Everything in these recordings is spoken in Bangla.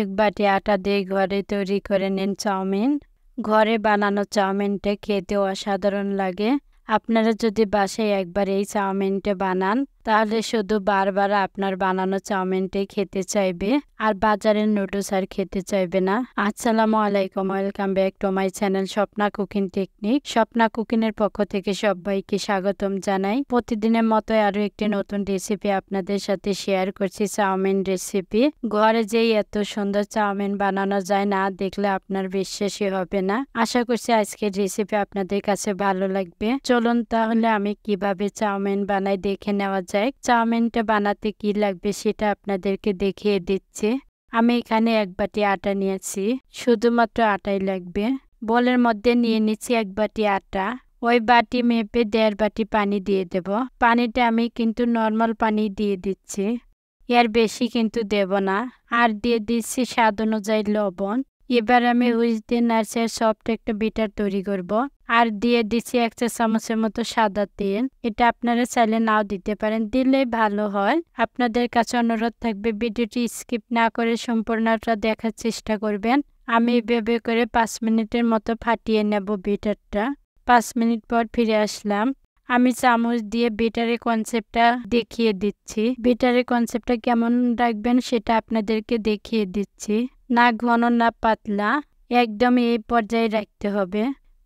এক বাটি আটা দিয়ে ঘরে তৈরি করে নিন চাউমিন ঘরে বানানো চাউমিনটা খেতে অসাধারণ লাগে আপনারা যদি বাসায় একবার এই চাউমিনটা বানান তাহলে শুধু বারবার আপনার বানানো চাউমিনটাই খেতে চাইবে আর বাজারের নুডলস আর খেতে চাইবে না আসসালামু আলাইকুম welcome back to my channel Swapna cooking technique Swapna কুকিনের পক্ষ থেকে সবাইকে স্বাগতম জানাই প্রতিদিনের মতো আরও একটি নতুন রেসিপি আপনাদের সাথে শেয়ার করছি চাউমিন রেসিপি ঘরে যেই এত সুন্দর চাউমিন বানানো যায় না দেখলে আপনার বিশ্বাসই হবে না আশা করছি আজকের রেসিপি আপনাদের কাছে ভালো লাগবে চলুন তাহলে আমি কিভাবে চাউমিন বানাই দেখে নেওয়া যায় চাই চাউমিনটা বানাতে কি লাগবে সেটা আপনাদেরকে দেখিয়ে দিচ্ছি আমি এখানে এক বাটি আটা নিয়েছি শুধুমাত্র আটাই লাগবে বলের মধ্যে নিয়ে নিচ্ছি এক বাটি আটা ওই বাটি মেপে দেড় বাটি পানি দিয়ে দেব পানিটা আমি কিন্তু নর্মাল পানি দিয়ে দিচ্ছি এর বেশি কিন্তু দেব না আর দিয়ে দিচ্ছি স্বাদ অনুযায়ী লবণ এবার আমি উইচ দিয়ে নার্সের সফট একটা বিটার তৈরি করব। আর দিয়ে দিছি একটা চামচের মতো সাদা তেল এটা আপনারা চাইলে নাও দিতে পারেন দিলে ভালো হয় আপনাদের কাছে অনুরোধ থাকবে ভিডিওটি স্কিপ না করে সম্পূর্ণটা দেখার চেষ্টা করবেন আমি এভাবে করে পাঁচ মিনিটের মতো ফাটিয়ে নেব বিটারটা পাঁচ মিনিট পর ফিরে আসলাম আমি চামচ দিয়ে বেটারের কনসেপ্টটা দেখিয়ে দিচ্ছি বেটারের কনসেপ্টটা কেমন রাখবেন সেটা আপনাদেরকে দেখিয়ে দিচ্ছি না ঘন না পাতলা একদম এই পর্যায়ে রাখতে হবে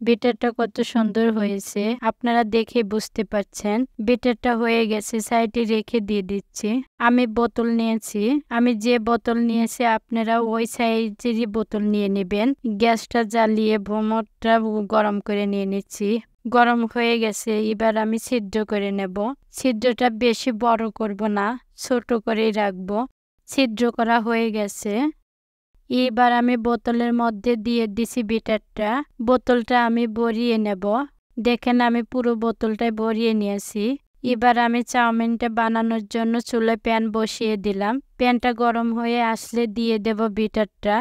বেটারটা কত সুন্দর হয়েছে আপনারা দেখে বুঝতে পারছেন বেটারটা হয়ে গেছে সাইডে রেখে দিয়ে দিচ্ছি আমি বোতল নিয়েছি আমি যে বোতল নিয়েছি আপনারা ওই সাইজেরই বোতল নিয়ে নেবেন গ্যাসটা জ্বালিয়ে ভ্রমরটা গরম করে নিয়ে নিচ্ছি গরম হয়ে গেছে এবার আমি সিদ্ধ করে নেব সিদ্ধটা বেশি বড় করব না ছোট করেই রাখবো ছিদ্র করা হয়ে গেছে এবার আমি বোতলের মধ্যে দিয়ে দিছি বিটারটা বোতলটা আমি ভরিয়ে নেব দেখেন আমি পুরো বোতলটাই ভরিয়ে নিয়েছি এবার আমি চাউমিনটা বানানোর জন্য চুলে প্যান বসিয়ে দিলাম প্যানটা গরম হয়ে আসলে দিয়ে দেব বিটারটা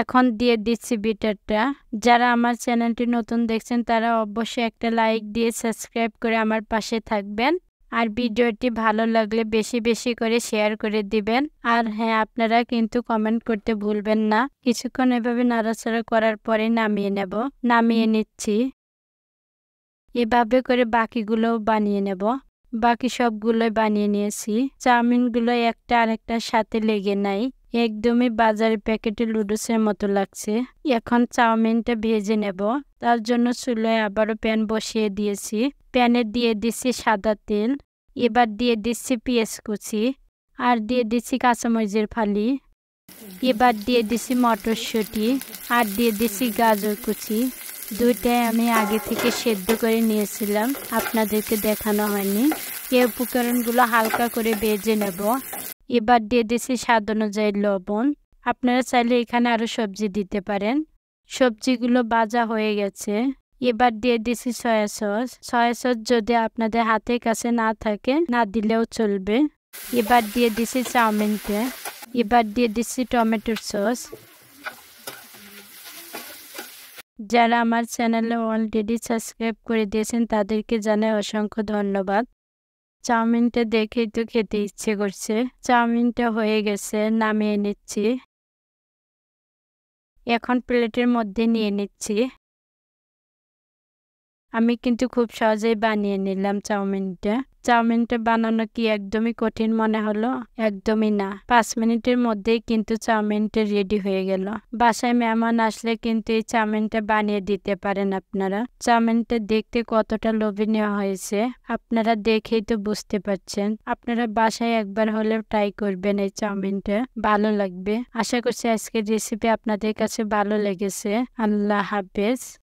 এখন দিয়ে দিচ্ছি বিটারটা যারা আমার চ্যানেলটি নতুন দেখছেন তারা অবশ্যই একটা লাইক দিয়ে সাবস্ক্রাইব করে আমার পাশে থাকবেন আর ভিডিওটি ভালো লাগলে বেশি বেশি করে শেয়ার করে দিবেন আর হ্যাঁ আপনারা কিন্তু কমেন্ট করতে ভুলবেন না কিছুক্ষণ এভাবে নাড়াচাড়া করার পরে নামিয়ে নেব নামিয়ে নিচ্ছি এভাবে করে বাকিগুলোও বানিয়ে নেব বাকি সবগুলোই বানিয়ে নিয়েছি চাউমিনগুলো একটা আরেকটার সাথে লেগে নাই একদমই বাজারে প্যাকেটে লুডুসের মতো লাগছে এখন চাউমিনটা ভেজে নেব তার জন্য চুলোয় আবারও প্যান বসিয়ে দিয়েছি প্যানে দিয়ে দিছি সাদা তেল এবার দিয়ে দিচ্ছি পেঁয়াজ কুচি আর দিয়ে দিচ্ছি কাঁচামরিচের ফালি এবার দিয়ে দিছি মটরশুঁটি আর দিয়ে দিচ্ছি গাজর কুচি দুইটাই আমি আগে থেকে সেদ্ধ করে নিয়েছিলাম আপনাদেরকে দেখানো হয়নি এই উপকরণগুলো হালকা করে বেজে নেব এবার দিয়ে দিচ্ছি স্বাদ অনুযায়ী লবণ আপনারা চাইলে এখানে আরও সবজি দিতে পারেন সবজিগুলো বাজা হয়ে গেছে এবার দিয়ে দিছি সয়া সস সয়া সস যদি আপনাদের হাতের কাছে না থাকে না দিলেও চলবে এবার দিয়ে দিছি চাউমিনটা এবার দিয়ে দিছি টমেটোর সস যারা আমার চ্যানেলে অলরেডি সাবস্ক্রাইব করে দিয়েছেন তাদেরকে জানাই অসংখ্য ধন্যবাদ চাউমিনটা দেখেই তো খেতে ইচ্ছে করছে চাউমিনটা হয়ে গেছে নামিয়ে নিচ্ছি এখন প্লেটের মধ্যে নিয়ে নিচ্ছি আমি কিন্তু খুব সহজেই বানিয়ে নিলাম চাউমিনটা চাউমিনটা বানানো কি একদমই কঠিন মনে হলো একদমই না পাঁচ মিনিটের মধ্যেই কিন্তু চাউমিনটা রেডি হয়ে গেল বাসায় মেহমান আসলে কিন্তু এই চাউমিনটা বানিয়ে দিতে পারেন আপনারা চাউমিনটা দেখতে কতটা লোভনীয় হয়েছে আপনারা দেখেই তো বুঝতে পারছেন আপনারা বাসায় একবার হলেও ট্রাই করবেন এই চাউমিনটা ভালো লাগবে আশা করছি আজকের রেসিপি আপনাদের কাছে ভালো লেগেছে আল্লাহ হাফেজ